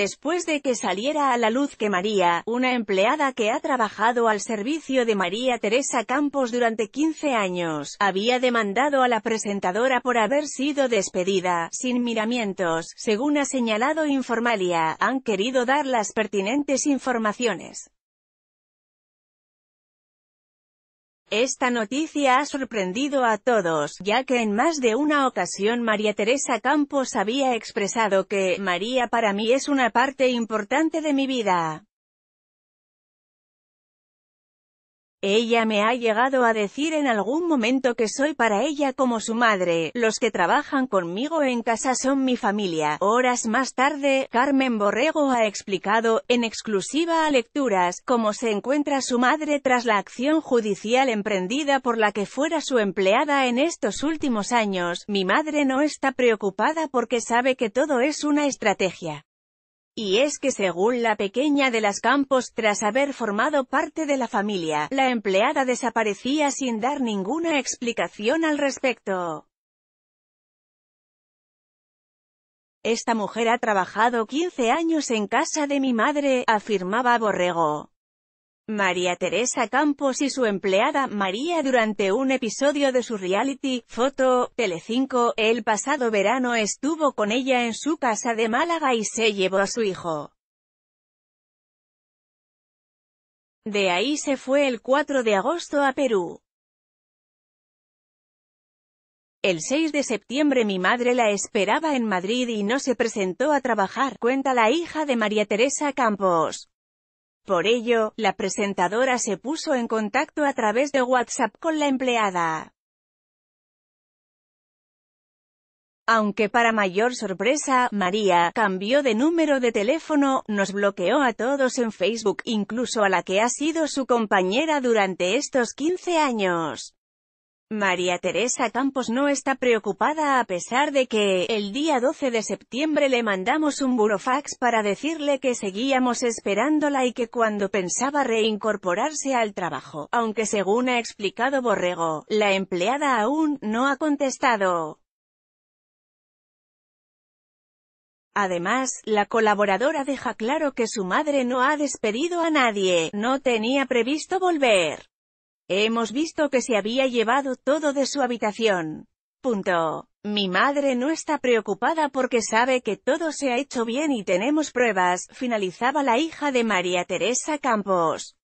después de que saliera a la luz que María, una empleada que ha trabajado al servicio de María Teresa Campos durante 15 años, había demandado a la presentadora por haber sido despedida, sin miramientos, según ha señalado Informalia, han querido dar las pertinentes informaciones. Esta noticia ha sorprendido a todos, ya que en más de una ocasión María Teresa Campos había expresado que, María para mí es una parte importante de mi vida. Ella me ha llegado a decir en algún momento que soy para ella como su madre, los que trabajan conmigo en casa son mi familia. Horas más tarde, Carmen Borrego ha explicado, en exclusiva a Lecturas, cómo se encuentra su madre tras la acción judicial emprendida por la que fuera su empleada en estos últimos años. Mi madre no está preocupada porque sabe que todo es una estrategia. Y es que según la pequeña de las Campos, tras haber formado parte de la familia, la empleada desaparecía sin dar ninguna explicación al respecto. Esta mujer ha trabajado 15 años en casa de mi madre, afirmaba Borrego. María Teresa Campos y su empleada María durante un episodio de su reality, Foto, Telecinco, el pasado verano estuvo con ella en su casa de Málaga y se llevó a su hijo. De ahí se fue el 4 de agosto a Perú. El 6 de septiembre mi madre la esperaba en Madrid y no se presentó a trabajar, cuenta la hija de María Teresa Campos. Por ello, la presentadora se puso en contacto a través de WhatsApp con la empleada. Aunque para mayor sorpresa, María, cambió de número de teléfono, nos bloqueó a todos en Facebook, incluso a la que ha sido su compañera durante estos 15 años. María Teresa Campos no está preocupada a pesar de que, el día 12 de septiembre le mandamos un burofax para decirle que seguíamos esperándola y que cuando pensaba reincorporarse al trabajo, aunque según ha explicado Borrego, la empleada aún, no ha contestado. Además, la colaboradora deja claro que su madre no ha despedido a nadie, no tenía previsto volver. Hemos visto que se había llevado todo de su habitación. Punto. Mi madre no está preocupada porque sabe que todo se ha hecho bien y tenemos pruebas, finalizaba la hija de María Teresa Campos.